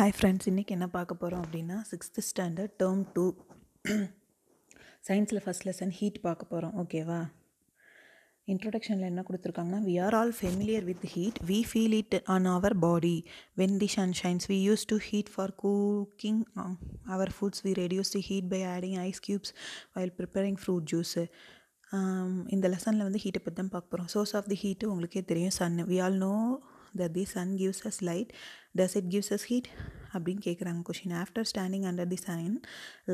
Hi friends இன்றைக்கி என்ன பார்க்க போகிறோம் அப்படின்னா சிக்ஸ்த்து ஸ்டாண்டர்ட் டேர்ம் டூ சயின்ஸில் ஃபஸ்ட் லெசன் ஹீட் பார்க்க போகிறோம் ஓகேவா இன்ட்ரொடக்ஷனில் என்ன கொடுத்துருக்காங்கன்னா we are all familiar with heat we feel it on our body when the sun shines we use to heat for cooking our foods we reduce the heat by adding ice cubes while preparing fruit juice இந்த லெசனில் வந்து ஹீட்டை பற்றி தான் பார்க்க போகிறோம் source of the heat உங்களுக்கே தெரியும் sun we all know the the sun gives us light Does it gives us heat? அப்படின்னு கேட்குறாங்க question after standing under the sun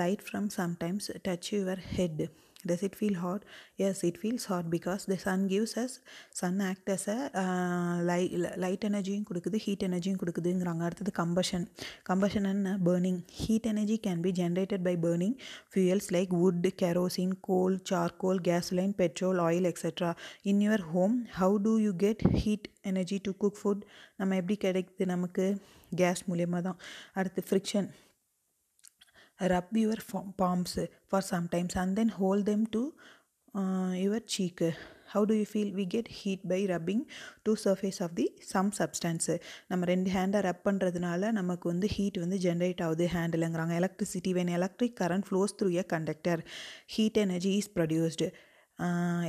light from sometimes touch your head Does it feel hot? Yes it feels hot because the sun gives us sun act as a uh, light, light energiயும் கொடுக்குது heat எனர்ஜியும் கொடுக்குதுங்கிறாங்க அடுத்தது combustion combustion என்ன burning heat energy can be generated by burning fuels like wood kerosene coal charcoal gasoline petrol oil etcetera in your home how do you get heat energy to cook food நம்ம எப்படி கிடைக்குது நமக்கு gas மூலியமாக தான் அடுத்து friction rub your palms for some times and then hold them to uh, your cheek how do you feel we get heat by rubbing two surface of the some substance நம்ம ரெண்டு ஹேண்டை ரப் பண்ணுறதுனால நமக்கு வந்து heat வந்து generate ஆகுது ஹேண்டில்ங்கிறாங்க electricity when electric current flows through a conductor heat energy is produced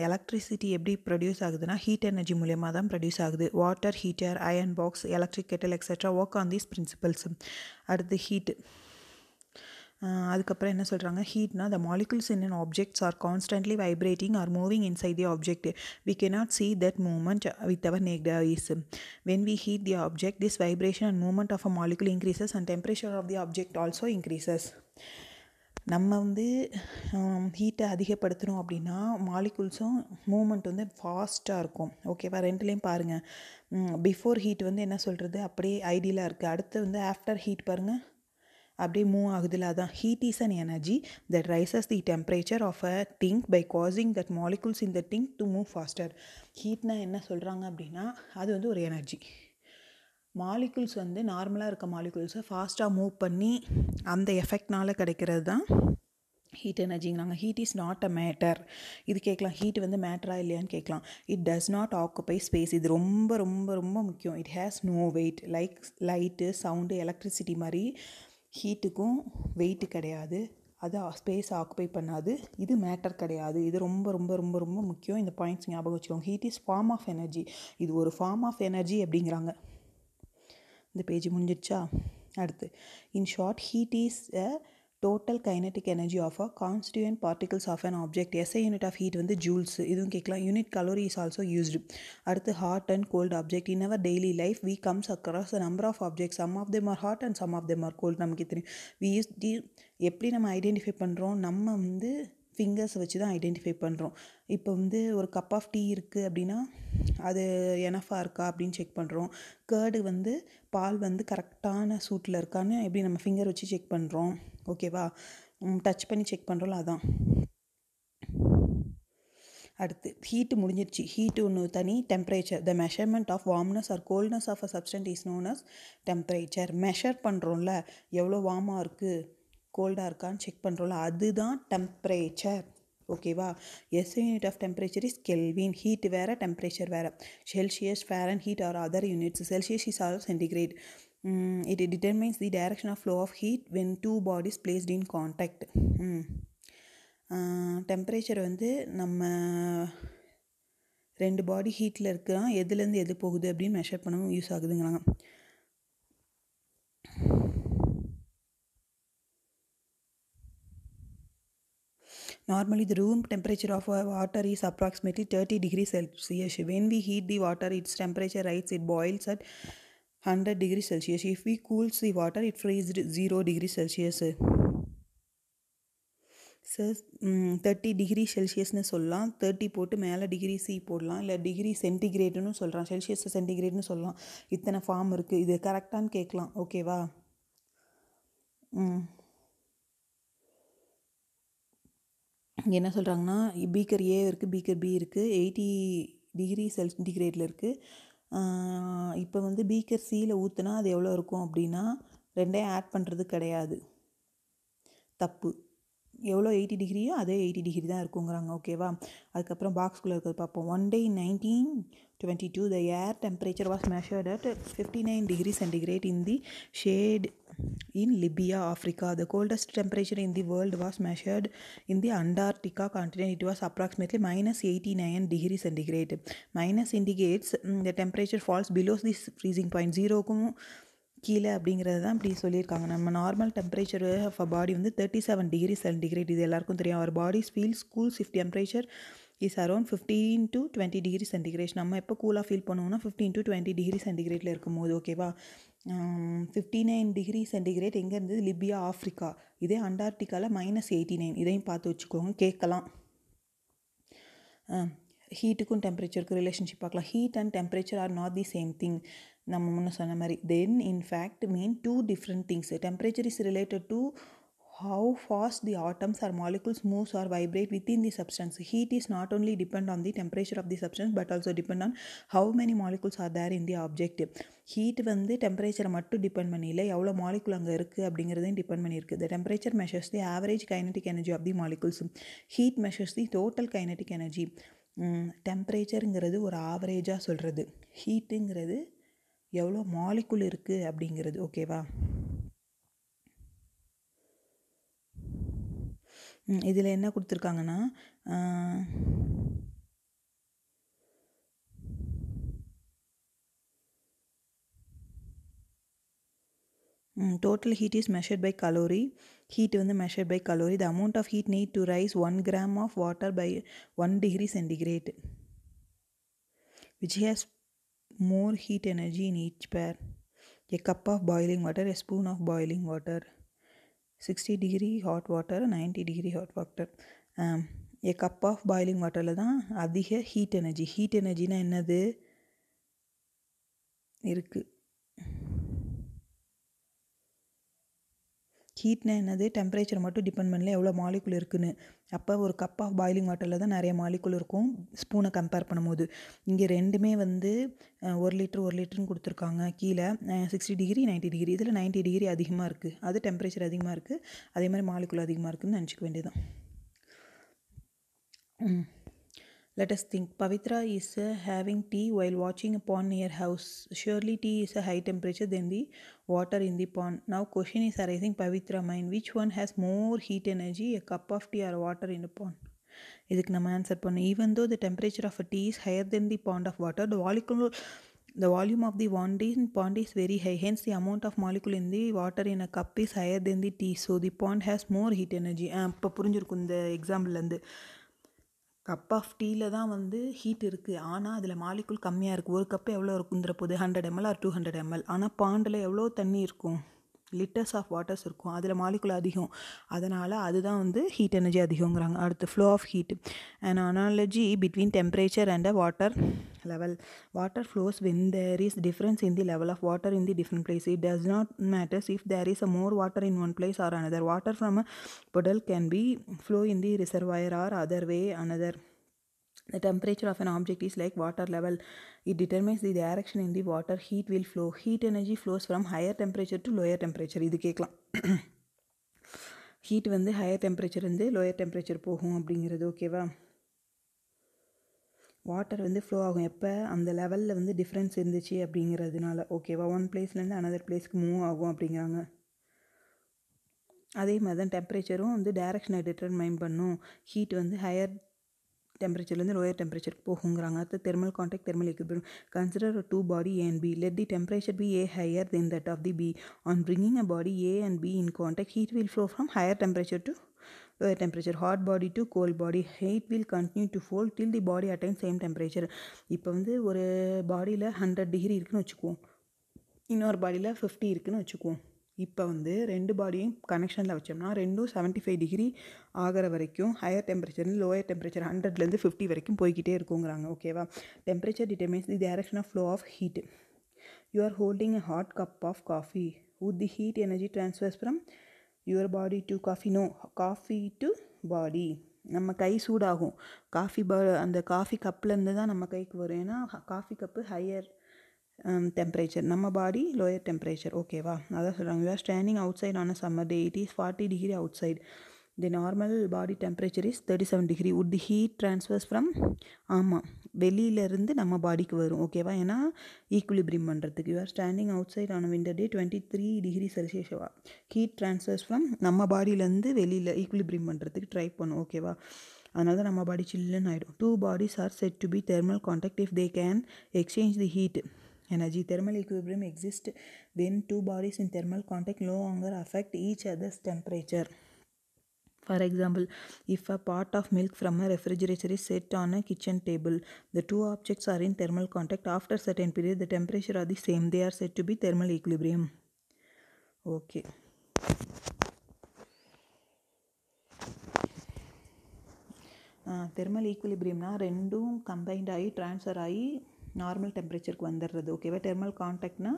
electricity எப்படி produce ஆகுதுன்னா ஹீட் எனர்ஜி மூலியமாக தான் ப்ரொடியூஸ் ஆகுது water heater iron box electric kettle etcetera work on these principles அடுத்து ஹீட்டு அதுக்கப்புறம் என்ன சொல்கிறாங்க ஹீட்னா the molecules in an objects are constantly vibrating or moving inside the object we cannot see that movement with our naked eyes when we heat the object this vibration and movement of a molecule increases and temperature of the object also increases நம்ம வந்து ஹீட்டை அதிகப்படுத்துகிறோம் அப்படின்னா மாலிகுல்ஸும் moment வந்து ஃபாஸ்ட்டாக இருக்கும் ஓகேவா ரெண்டுலேயும் பாருங்கள் பிஃபோர் ஹீட் வந்து என்ன சொல்கிறது அப்படியே ஐடியலாக இருக்குது அடுத்து வந்து ஆஃப்டர் ஹீட் பாருங்கள் அப்படியே மூவ் ஆகுதுல அதான் heat is an energy that raises the temperature of a thing by causing that molecules in the thing to move faster ஹீட்னால் என்ன சொல்கிறாங்க அப்படின்னா அது வந்து ஒரு எனர்ஜி மாலிகுல்ஸ் வந்து நார்மலாக இருக்க மாலிகுல்ஸை ஃபாஸ்ட்டாக மூவ் பண்ணி அந்த எஃபெக்ட்னால் கிடைக்கிறது தான் ஹீட் எனர்ஜிங்கிறாங்க heat is not a matter இது கேட்கலாம் ஹீட் வந்து மேட்டரா இல்லையான்னு கேட்கலாம் it does not occupy space இது ரொம்ப ரொம்ப ரொம்ப முக்கியம் it has no weight like light sound electricity மாதிரி ஹீட்டுக்கும் வெயிட்டு கிடையாது அது ஸ்பேஸ் ஆக்குபை பண்ணாது இது மேட்டர் கிடையாது இது ரொம்ப ரொம்ப ரொம்ப ரொம்ப முக்கியம் இந்த பாயிண்ட்ஸ் ஞாபகம் வச்சுக்கோங்க heat is form of energy இது ஒரு ஃபார்ம் ஆஃப் எனர்ஜி அப்படிங்கிறாங்க இந்த பேஜ் முடிஞ்சிடுச்சா அடுத்து in short heat is a total kinetic energy of a constituent particles of an object SI unit of heat வந்து ஜூல்ஸ் இதுவும் கேட்கலாம் unit calorie is also used அடுத்து hot and cold object in our daily life we comes across number of object some of them are hot and some of them are cold நமக்கு தெரியும் we use எப்படி நம்ம identify பண்ணுறோம் நம்ம வந்து ஃபிங்கர்ஸை வச்சு தான் ஐடென்டிஃபை பண்ணுறோம் இப்போ வந்து ஒரு கப் ஆஃப் டீ இருக்குது அப்படின்னா அது எனஃபாக இருக்கா அப்படின்னு செக் பண்ணுறோம் கேர்டு வந்து பால் வந்து கரெக்டான சூட்டில் இருக்கான்னு எப்படி நம்ம ஃபிங்கர் வச்சு செக் பண்ணுறோம் ஓகேவா டச் பண்ணி செக் பண்ணுறோம்ல அதான் அடுத்து ஹீட்டு முடிஞ்சிருச்சு ஹீட்டு ஒன்று தனி temperature the measurement of warmness or coldness of a substance is known as temperature measure பண்ணுறோம்ல எவ்வளோ வார்மாக இருக்குது கோல்டாக இருக்கான்னு செக் பண்ணுறோம்ல அதுதான் டெம்ப்ரேச்சர் ஓகேவா S unit of temperature is kelvin heat வேறு டெம்பரேச்சர் வேறு Celsius Fahrenheit are other units Celsius is or centigrade it determines the direction of flow of heat when two bodies placed in contact temperature வந்து நம்ம ரெண்டு பாடி ஹீட்டில் இருக்கிறான் எதுலேருந்து எது போகுது அப்படின்னு மெஷர் பண்ணவும் யூஸ் ஆகுதுங்கிறாங்க Normally, the room temperature of water is approximately 30 degrees Celsius. When we heat the water, its temperature rises, it boils at 100 degrees Celsius. If we cool the water, it freezes 0 degrees Celsius. Thirty degree செல்சியஸ்னு சொல்லலாம் thirty போட்டு மேலே degree C போடலாம் இல்லை degree சென்டிகிரேட்னு சொல்கிறான் Celsius சென்டிகிரேட்னு சொல்லலாம் இத்தனை form இருக்குது இது கரெக்டானு கேட்கலாம் ஓகேவா ம் இங்கே என்ன சொல்கிறாங்கன்னா பீக்கர் ஏ இருக்குது பீக்கர் பி இருக்குது எயிட்டி டிகிரி செல் இருக்குது இப்போ வந்து பீக்கர் சியில் ஊற்றுனா அது எவ்வளோ இருக்கும் அப்படின்னா ரெண்டே ஆட் பண்ணுறது கிடையாது தப்பு எவ்வளோ எயிட்டி டிகிரியோ அதே எயிட்டி டிகிரி தான் இருக்குங்கிறாங்க ஓகேவா அதுக்கப்புறம் பாக்ஸ்குள்ளே இருக்கிறது பார்ப்போம் one day nineteen twenty two the air temperature was measured at fifty nine degree centigrade in the shade in Libya Africa the coldest temperature in the world was measured in the Antarctica continent it was approximately minus eighty nine degree centigrade minus indicates இந்த temperature falls below this freezing point ஜீரோக்கும் கீழே அப்படிங்கிறது தான் இப்படி சொல்லியிருக்காங்க நம்ம normal temperature of a body வந்து thirty seven degree centigrade இது எல்லாருக்கும் தெரியும் our body feel cool if temperature is around fifteen to twenty degree centigrade நம்ம எப்போ கூலாக ஃபீல் பண்ணுவோம்னா ஃபிஃப்டீன் டு டுவெண்ட்டி டிகிரி சென்டிகிரேட்டில் இருக்கும்போது ஓகேவா ஃபிஃப்டி நைன் டிகிரி சென்டிகிரேட் எங்கே இருந்தது லிபியா ஆஃப்ரிக்கா இதே அண்டார்டிகாவில் மைனஸ் எயிட்டி நைன் இதையும் பார்த்து வச்சுக்கோங்க கேட்கலாம் ஹீட்டுக்கும் டெம்பரேச்சருக்கும் ரிலேஷன்ஷிப் பார்க்கலாம் heat and temperature are not the same thing நம்ம முன்னே சொன்ன மாதிரி then in fact mean two different things temperature is related to how fast the atoms or molecules moves or vibrate within the substance heat is not only depend on the temperature of the substance but also depend on how many molecules are there in the object heat வந்து டெம்பரேச்சரை மட்டும் depend பண்ணியில் எவ்வளோ molecule அங்கே இருக்குது அப்படிங்கிறதையும் depend பண்ணியிருக்கு the temperature measures the average kinetic energy of the molecules heat measures the total kinetic energy டெம்பரேச்சருங்கிறது ஒரு ஆவரேஜாக சொல்கிறது ஹீட்டுங்கிறது எவ்வளோ மாலிக்குள் இருக்குது அப்படிங்கிறது ஓகேவா இதில் என்ன கொடுத்துருக்காங்கன்னா total heat is measured by calorie heat வந்து measured by calorie the amount of heat need to raise one gram of water by one degree centigrade which has more heat energy in each pair. A cup of boiling water, a spoon of boiling water, 60 degree hot water, 90 degree hot water. Um, a cup of boiling வாட்டரில் தான் அதிக heat energy heat எனர்ஜினா என்னது இருக்குது ஹீட்னா என்னது temperature மட்டும் depend பண்ணல எவ்வளோ மாலிக்குல் இருக்குதுன்னு அப்போ ஒரு கப் ஆஃப் பாயிலிங் வாட்டரில் தான் நிறைய மாலிக்குல் இருக்கும் ஸ்பூனை கம்பேர் பண்ணும்போது இங்கே ரெண்டுமே வந்து ஒரு லிட்டர் ஒரு லிட்டர்னு கொடுத்துருக்காங்க கீழே சிக்ஸ்டி டிகிரி நைன்டி டிகிரி இதில் நைன்ட்டி டிகிரி அதிகமாக இருக்குது அது டெம்பரேச்சர் அதிகமாக இருக்குது அதே மாதிரி மாலிக்குல் அதிகமாக இருக்குதுன்னு நினச்சிக்க ம் Let us think. Pavitra is uh, having tea while watching a pond near house. Surely tea is a high temperature than the water in the pond. Now question is arising Pavitra mind. Which one has more heat energy, a cup of tea or water in a pond? இதுக்கு நம்ம answer பண்ணோம் even though the temperature of a tea is higher than the pond of water the வாலிகுலர் the volume of the wand in pond is very high hence the amount of molecule in the water in a cup is higher than the tea so the pond has more heat energy இப்போ புரிஞ்சிருக்கும் இந்த எக்ஸாம்பிள்லேருந்து cup of டீயில் தான் வந்து heat இருக்குது ஆனால் அதில் மாலிக்குள் கம்மியாக இருக்குது ஒரு கப்பு எவ்வளோ இருக்குந்திர போது hundred ml or two hundred ml ஆனால் பாண்டில் எவ்வளோ தண்ணி இருக்கும் லிட்டர்ஸ் ஆஃப் வாட்டர்ஸ் இருக்கும் அதில் மாலிகுல் அதிகம் அதனால் அதுதான் வந்து ஹீட் எனர்ஜி அதிகங்கிறாங்க அடுத்து flow of heat and analogy between temperature and a water level water flows when there is difference in the level of water in the different place it does not matters if there is a more water in one place or another water from a puddle can be flow in the reservoir or other way another the temperature of an object is like water level it determines the direction in the water heat will flow heat energy flows from higher temperature to lower temperature இது கேட்கலாம் heat வந்து higher temperature வந்து lower temperature போகும் அப்படிங்கிறது ஓகேவா water வந்து flow ஆகும் எப்போ அந்த லெவலில் வந்து டிஃப்ரென்ஸ் இருந்துச்சு அப்படிங்கிறதுனால ஓகேவா ஒன் பிளேஸ்லேருந்து அனதர் பிளேஸ்க்கு மூவ் ஆகும் அப்படிங்கிறாங்க அதே மாதிரி தான் டெம்பரேச்சரும் வந்து டைரக்ஷனை டிட்டர்மைன் பண்ணும் ஹீட் வந்து ஹையர் டெம்பரேச்சர்லேருந்து லோயர் டெம்பரேச்சர் போகுங்கிறாங்க அடுத்து thermal contact thermal equilibrium consider two body A and B let the temperature B A higher then that of the B on bringing a body A and B in contact heat will flow from higher temperature to lower temperature hot body to gold body heat will continue to fall till the body attain same temperature இப்போ வந்து ஒரு பாடியில் hundred degree இருக்குன்னு வச்சுக்குவோம் இன்னொரு பாடியில் fifty இருக்குதுன்னு வச்சுக்குவோம் இப்போ வந்து ரெண்டு பாடியும் கனெக்ஷனில் வச்சோம்னா ரெண்டும் செவன்ட்டி ஃபைவ் டிகிரி ஆகிற வரைக்கும் ஹையர் டெம்பரேச்சர் லோயர் டெம்பரேச்சர் ஹண்ட்ரட்லேருந்து ஃபிஃப்டி வரைக்கும் போய்கிட்டே இருக்குங்கிறாங்க ஓகேவா temperature determines the direction of flow of heat you are holding a hot cup of coffee with the heat energy transfers from your body to coffee no coffee to body நம்ம கை சூடாகும் coffee ப அந்த coffee கப்லேருந்து தான் நம்ம கைக்கு வரும் ஏன்னா coffee cup higher temperature um, நம்ம பாடி லோயர் டெம்பரேச்சர் ஓகேவா அதான் சொல்கிறாங்க you are standing outside on a summer day it is forty degree outside the normal body temperature is thirty seven degree would the heat transfers from ஆமாம் வெளியிலேருந்து நம்ம பாடிக்கு வரும் ஓகேவா ஏன்னா ஈக்குலிபிரியம் பண்ணுறதுக்கு you are standing outside on a winter day twenty three degree செல்சியஸவா heat transfers from நம்ம பாடியிலேருந்து வெளியில் ஈக்குலிபிரியம் பண்ணுறதுக்கு ட்ரை பண்ணும் ஓகேவா அதனால தான் நம்ம பாடி சில்லுன்னு ஆகிடும் two bodies are set to be thermal contact if they can exchange the heat energy. Thermal equilibrium exists when two bodies in thermal contact no longer affect each other's temperature. For example, if a pot of milk from a refrigerator is set on a kitchen table, the two objects are in thermal contact. After a certain period, the temperature are the same. They are said to be thermal equilibrium. Okay. தெர்மல் ஈக்குலிபிரியம்னா ரெண்டும் combined ஆகி transfer ஆகி normal டெம்பரேச்சருக்கு வந்துடுறது ஓகேவா dermal காண்டாக்ட்னா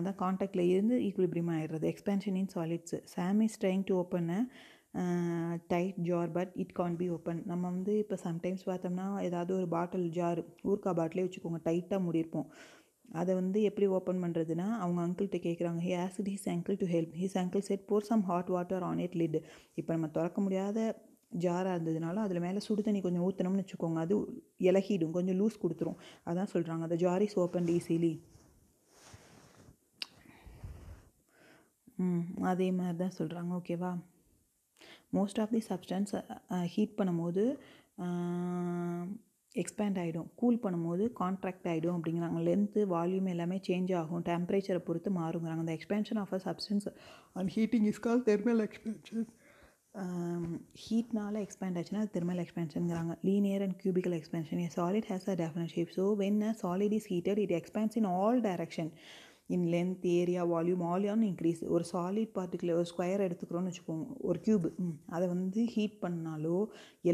அதான் காண்டாக்டில் இருந்து ஈக்குலிபிரியம் ஆகிடுறது expansion in solids Sam is trying to open a tight jar but it can't be open நம்ம வந்து இப்போ சம்டைம்ஸ் பார்த்தோம்னா ஏதாவது ஒரு பாட்டில் ஜார் ஊர்க்கா பாட்டிலே வச்சுக்கோங்க டைட்டாக மூடியிருப்போம் அதை வந்து எப்படி ஓப்பன் பண்ணுறதுன்னா அவங்க அங்கிள்கிட்ட கேட்குறாங்க he asked his uncle to help his uncle said pour some hot water on it lid இப்போ நம்ம திறக்க முடியாத ஜாராக இருந்ததுனால அதில் மேலே சுடு தண்ணி கொஞ்சம் ஊற்றணும்னு வச்சுக்கோங்க அது இலகிடும் கொஞ்சம் லூஸ் கொடுத்துரும் அதான் சொல்கிறாங்க அந்த ஜார் இஸ் ஓப்பன் ஈஸிலி ம் அதே மாதிரி தான் சொல்கிறாங்க ஓகேவா most of the substance heat பண்ணும்போது எக்ஸ்பேண்ட் ஆகிடும் கூல் பண்ணும்போது கான்ட்ராக்ட் ஆகிடும் அப்படிங்கிறாங்க லென்த்து வால்யூம் எல்லாமே சேஞ்ச் ஆகும் டெம்பரேச்சரை பொறுத்து மாறுங்கிறாங்க அந்த expansion of a substance and heating is call thermal expansion ஹீட்னால எக்ஸ்பேண்ட் ஆச்சுன்னா அது தெர்மல் எக்ஸ்பேன்ஷனுங்கிறாங்க linear and cubical expansion a solid has a definite shape so when a solid is heated it expands in all direction in length area volume all increase ஒரு solid particular ஒரு square எடுத்துக்கிறோன்னு வச்சுக்கோங்க ஒரு cube அதை வந்து heat பண்ணாலோ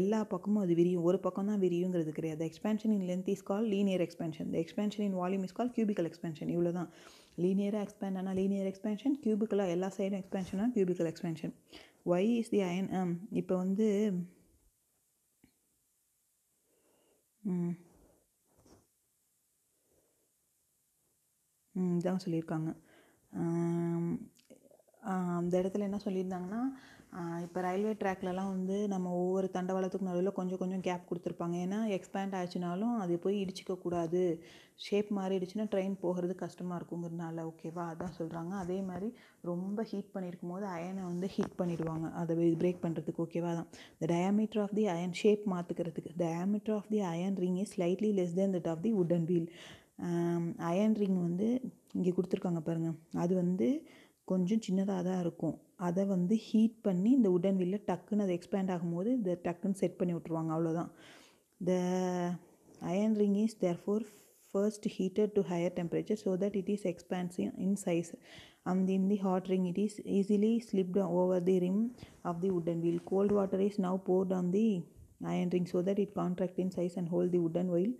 எல்லா பக்கமும் அது விரியும் ஒரு பக்கம் தான் விரியுங்கிறது கிடையாது expansion in length is call linear expansion the expansion in volume is call cubical expansion இவ்வளோ தான் லீனியராக எக்ஸ்பேண்ட் ஆனால் லீனியர் எக்ஸ்பென்ஷன் கியூபிக்கலாக எல்லா சைடும் எக்ஸ்பென்ஷனாக cubical expansion why is the iron ஆம் இப்போ வந்து இதான் சொல்லியிருக்காங்க அந்த இடத்துல என்ன சொல்லியிருந்தாங்கன்னா இப்போ ரயில்வே ட்ராக்லலாம் வந்து நம்ம ஒவ்வொரு தண்டவாளத்துக்கு நடுவில் கொஞ்சம் கொஞ்சம் கேப் கொடுத்துருப்பாங்க ஏன்னா எக்ஸ்பேண்ட் ஆச்சுனாலும் அது போய் இடிச்சிக்கக்கூடாது ஷேப் மாறிடுச்சுன்னா ட்ரெயின் போகிறது கஷ்டமாக இருக்குங்கிறதுனால ஓகேவா அதான் சொல்கிறாங்க அதே மாதிரி ரொம்ப ஹீட் பண்ணியிருக்கும் போது அயனை வந்து ஹீட் பண்ணிடுவாங்க அதை பிரேக் பண்ணுறதுக்கு ஓகேவா தான் the diameter of the iron shape மாற்றுக்கிறதுக்கு diameter of the iron ring is slightly less than that of the wooden wheel iron ring வந்து இங்கே கொடுத்துருக்காங்க பாருங்கள் அது வந்து கொஞ்சம் சின்னதாக தான் இருக்கும் அதை வந்து ஹீட் பண்ணி இந்த உடன் வீலில் டக்குன்னு அது எக்ஸ்பேண்ட் ஆகும்போது இந்த டக்குன்னு செட் பண்ணி விட்ருவாங்க அவ்வளோதான் the iron ring is therefore first heated to higher temperature so that it is expansive in size and in the hot ring it is easily slipped over the rim of the wooden wheel cold water is now poured on the iron ring so that it contract in size and hold the wooden wheel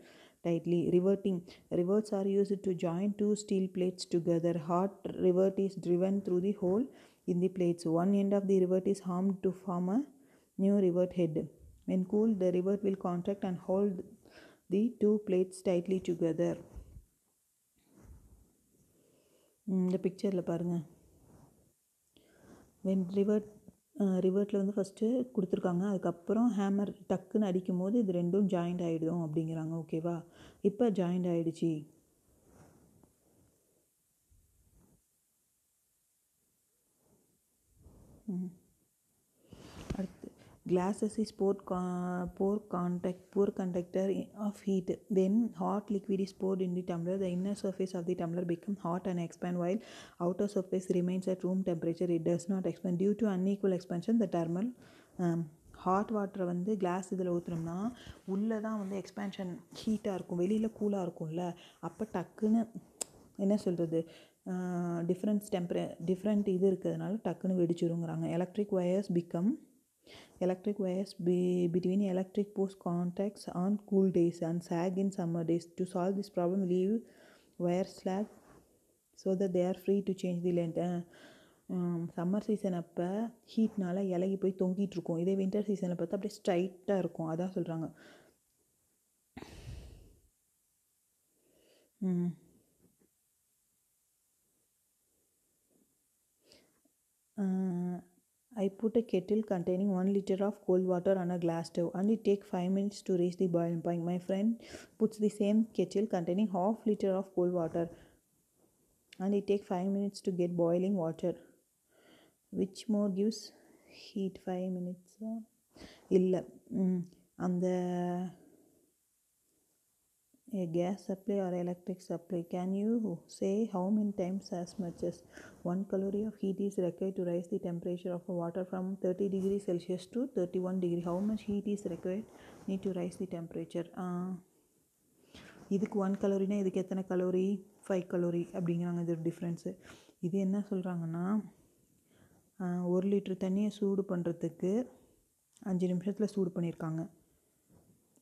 tightly riveting rivets are use to join two steel plates together hot revert is driven through the hole in the plates. One end of the rivet is harmed to form a new rivet head. When cooled, the rivet will contract and hold the two plates tightly together. இந்த பிக்சரில் பாருங்கள் when revert ரிவர்ட்டில் வந்து first கொடுத்துருக்காங்க அதுக்கப்புறம் hammer டக்குன்னு அடிக்கும் போது இது ரெண்டும் ஜாயிண்ட் ஆகிடும் அப்படிங்கிறாங்க ஓகேவா இப்போ ஜாயிண்ட் ஆகிடுச்சி Glasses is poor, con- poor contact, poor conductor of heat. When hot liquid is poured in the tumbler, the inner surface of the tumbler becomes hot and expand while outer surface remains at room temperature. It does not expand. Due to unequal expansion, the thermal um, hot வாட்டரை வந்து class இதில் ஊற்றுனோம்னா உள்ளே தான் வந்து expansion ஹீட்டாக இருக்கும் வெளியில் கூலாக இருக்கும்ல அப்போ டக்குன்னு என்ன சொல்கிறது டிஃப்ரெண்ட்ஸ் டெம்பரே டிஃப்ரெண்ட் இது இருக்கிறதுனால டக்குன்னு வெடிச்சிருங்கிறாங்க electric wires become Electric wires be between electric post contacts on cool days and sag in summer days. To solve this problem, leave wire slack so that they are free to change the length. Summer season அப்போ ஹீட்னால் இலகி போய் தொங்கிட்டுருக்கும் இதே winter சீசனில் பார்த்தா அப்படியே ஸ்ட்ரைட்டாக இருக்கும் அதான் சொல்கிறாங்க ம் I put a kettle containing 1 liter of cold water on a glass stove and it takes 5 minutes to reach the boiling point. My friend puts the same kettle containing half liter of cold water and it takes 5 minutes to get boiling water. Which more gives heat 5 minutes? இல்லை uh, அந்த a gas supply or electric supply. Can you say how many times as much as 1 calorie of heat is required to raise the temperature of water from 30 degrees Celsius to 31 degree? How much heat is required need to raise the temperature? இதுக்கு one கலோரினா இதுக்கு எத்தனை calorie five calorie அப்படிங்கிறாங்க இது ஒரு difference இது என்ன சொல்கிறாங்கன்னா ஒரு லிட்ரு தண்ணியை சூடு பண்ணுறதுக்கு அஞ்சு நிமிஷத்தில் சூடு பண்ணியிருக்காங்க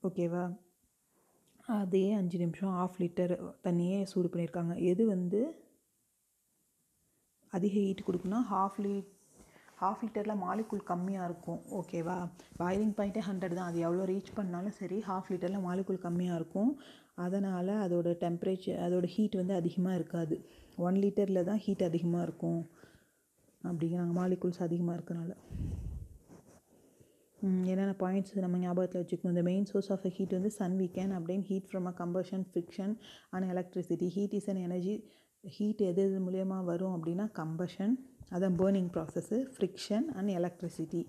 ஓகேவா அதையே அஞ்சு நிமிஷம் ஆஃப் லிட்டர் தண்ணியே சூடு பண்ணியிருக்காங்க எது வந்து அதிக ஹீட் கொடுக்குன்னா ஹாஃப் லி ஹாஃப் லிட்டரில் மாலிகுல் கம்மியாக இருக்கும் ஓகேவா பாய்லிங் பாயிண்ட்டே ஹண்ட்ரட் தான் அது எவ்வளோ ரீச் பண்ணாலும் சரி ஹாஃப் லிட்டரில் மாலிகுல் கம்மியாக இருக்கும் அதனால் அதோட டெம்பரேச்சர் அதோடய ஹீட் வந்து அதிகமாக இருக்காது ஒன் லிட்டரில் தான் ஹீட் அதிகமாக இருக்கும் அப்படிங்கிறாங்க மாலிகுல்ஸ் அதிகமாக இருக்கனால என்னென்ன பாயிண்ட்ஸ் நம்ம ஞாபகத்தில் வச்சுக்கணும் இந்த மெயின் சோர்ஸ் ஆஃப் ஹீட் வந்து சன் வீ கேன் அப்படின்னு heat from a combustion fiction and electricity heat is and energy heat எது எது மூலியமாக வரும் அப்படின்னா கம்பஷன் அதான் burning process friction and electricity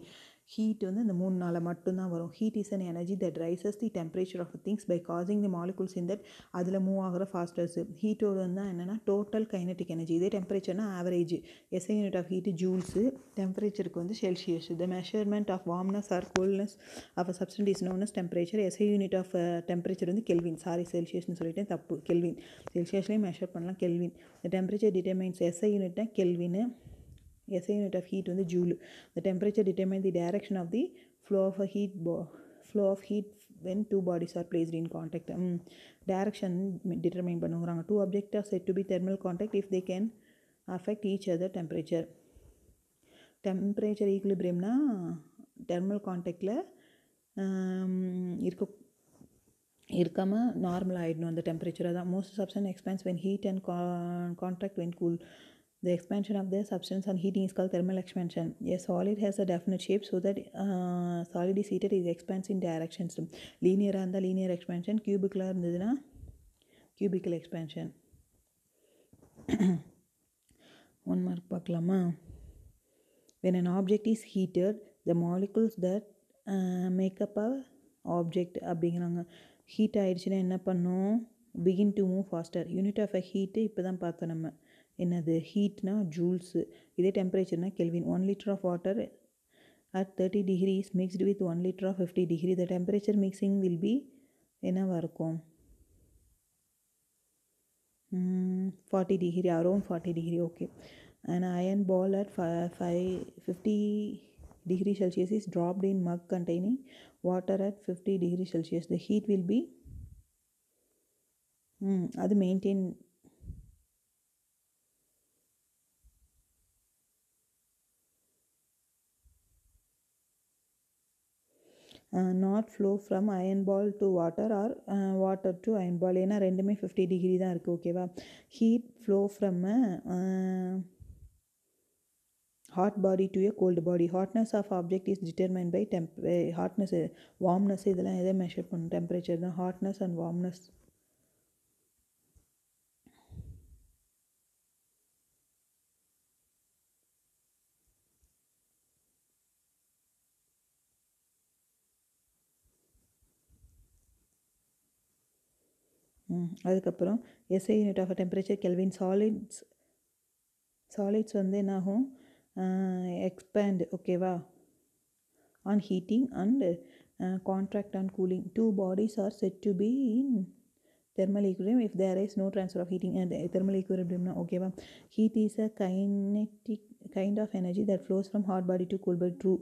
heat வந்து இந்த மூணு நாளில் மட்டும்தான் வரும் heat is an energy that raises the temperature of things by causing the molecules in that அதில் மூவ் ஆகிற ஃபாஸ்டர்ஸ் ஹீட்டோட வந்து என்னென்னா டோட்டல் கைனட்டிக் எனர்ஜி இதே டெம்பரேச்சர்னா average SI unit of heat joules டெம்பரேச்சருக்கு வந்து Celsius the measurement of warmness or coldness of substance is known as temperature SI unit of temperature வந்து கெல்வின் சாரி செல்சியஸ்னு சொல்லிட்டு தப்பு கெல்வின் செல்சியஸ்லேயும் மெஷர் பண்ணலாம் kelvin the temperature determines SI யூனிட்னா கெல்வின்னு SI unit of heat வந்து joule the temperature determines the direction of the flow of a heat bo flow of heat when two bodies are placed in contact ம் direction determine பண்ணுங்கிறாங்க two objects are said to be thermal contact if they can affect each other temperature temperature ஈக்குலிபிரியம்னா thermal காண்டாக்டில் இருக்க இருக்காமல் normal ஆகிடணும் அந்த டெம்பரேச்சரை தான் most substance expands when heat and கா contract when cool The expansion of the substance on heating is called thermal expansion. A solid has a definite shape so that uh, solid is heated is expands in directions. லீனியராக இருந்தால் linear expansion கியூபிக்கலாக இருந்ததுன்னா cubical expansion one mark பார்க்கலாமா when an object is heated the molecules that make up a object அப்படிங்கிறாங்க heat ஆகிடுச்சுன்னா என்ன பண்ணும் begin to move faster unit of a heat இப்போ தான் பார்த்தோம் நம்ம என்னது ஹீட்னா ஜூல்ஸு இதே டெம்பரேச்சர்னால் kelvin one litre of water at thirty degrees mixed with one litre of fifty degree the temperature mixing will be என்னவாக இருக்கும் forty degree around forty degree okay an iron ball at 5, 5 50 degree celsius is dropped in mug containing water at 50 degree celsius the heat will be mm, அது maintain not flow from iron ball to water or water to iron ball ஏன்னா ரெண்டுமே fifty degree தான் இருக்குது ஓகேவா heat flow from hot body to a cold body hotness of object is determine by temp hotness warmness இதெல்லாம் எதை measure பண்ணும் temperature தான் hotness and warmness அதுக்கப்புறம் SI unit of temperature kelvin solids solids வந்து என்னாகும் எக்ஸ்பேண்ட் ஓகேவா on heating and contract on cooling two bodies are set to be in thermal equilibrium if there is no transfer of heating thermal equilibrium ஓகேவா heat is a kinetic kind of energy that flows from hot body to cool by true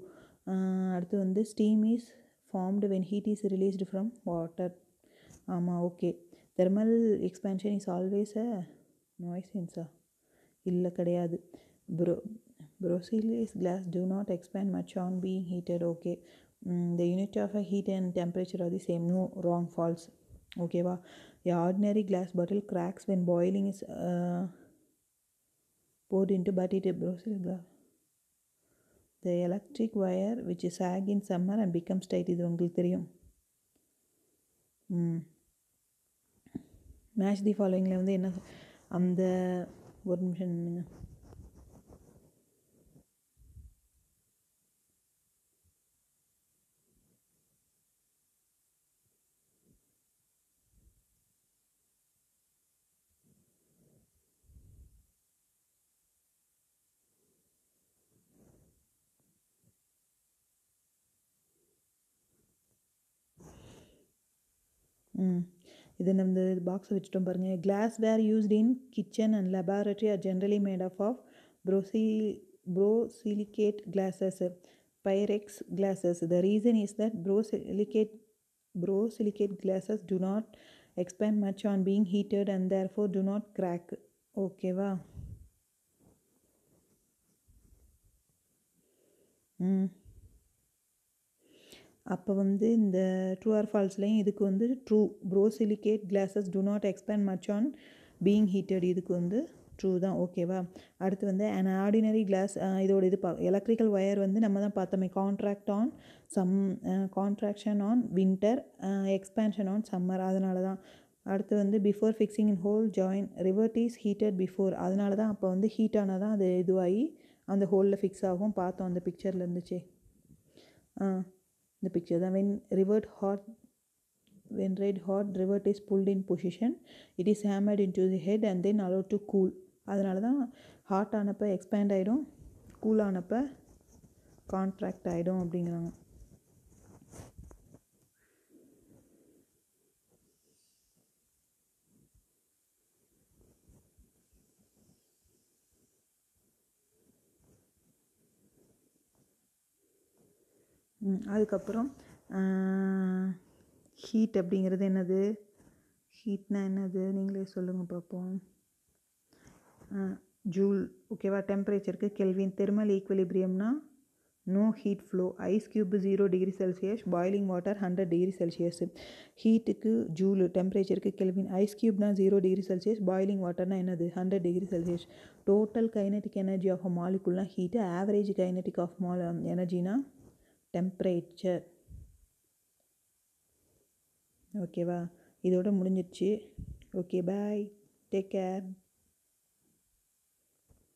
அடுத்து வந்து steam is formed when heat is released from water ஆமாம் okay thermal expansion is always a noise sensor இல்லை கிடையாது ப்ரோ Brosilis glass do not expand much on being heated. Okay, mm, the unit of a heat and temperature are the same. No wrong, false. Okay, wow. the ordinary glass bottle cracks when boiling is uh, poured into, but it The electric wire which is sag in summer and becomes tight. This உங்களுக்கு தெரியும். Mm. Match the ஃபாலோயிங்கில் வந்து என்ன அந்த ஒரு நிமிஷம் நின்றுங்க ம் இது நம்ம பாக்ஸ் வச்சுட்டோம் பாருங்கள் glassware used in kitchen and laboratory are generally made of of ப்ரோசி borosilicate glasses Pyrex glasses the reason is that borosilicate borosilicate glasses do not expand much on being heated and therefore do not crack ஓகேவா ம் அப்போ வந்து இந்த true R ஃபால்ஸ்லேயும் இதுக்கு வந்து true borosilicate glasses do not expand much on being heated இதுக்கு வந்து ட்ரூ தான் ஓகேவா அடுத்து வந்து அன் ஆர்டினரி கிளாஸ் இதோட இது பா எலக்ட்ரிக்கல் ஒயர் வந்து நம்ம தான் பார்த்தோமே கான்ட்ராக்ட் ஆன் சம் contraction on winter expansion on summer அதனால தான் அடுத்து வந்து before fixing in hole join rivet is heated before அதனால தான் அப்போ வந்து ஹீட் ஆனால் தான் அது இதுவாகி அந்த ஹோலில் ஃபிக்ஸ் ஆகும் பார்த்தோம் அந்த பிக்சரில் இருந்துச்சு ஆ the picture then when revert hot when red hot revert is pulled in position it is hammered into the head and then allowed to cool அதனால தான் ஹாட் ஆனப்போ எக்ஸ்பேண்ட் ஆகிடும் கூல் ஆனப்போ கான்ட்ராக்ட் ஆகிடும் அப்படிங்கிறாங்க அதுக்கப்புறம் ஹீட் அப்படிங்கிறது என்னது ஹீட்னா என்னது நீங்களே சொல்லுங்கள் பார்ப்போம் ஜூல் ஓகேவா டெம்பரேச்சருக்கு கெல்வின் தெர்மல் ஈக்குவலிபிரியம்னா no heat flow ice cube zero degree Celsius boiling water hundred degree Celsius ஹீட்டுக்கு ஜூல் டெம்பரேச்சருக்கு கெல்வின் ஐஸ் க்யூப்னா ஜீரோ டிகிரி செல்சியஸ் பாய்லிங் வாட்டர்னா என்னது hundred degree Celsius total kinetic energy of மாலிகுல்னா ஹீட்டு ஆவரேஜ் கைனட்டிக் ஆஃப் மால் எனர்ஜினா temperature ஓகேவா இதோடு முடிஞ்சிடுச்சு ஓகே பாய் டேக் கேர்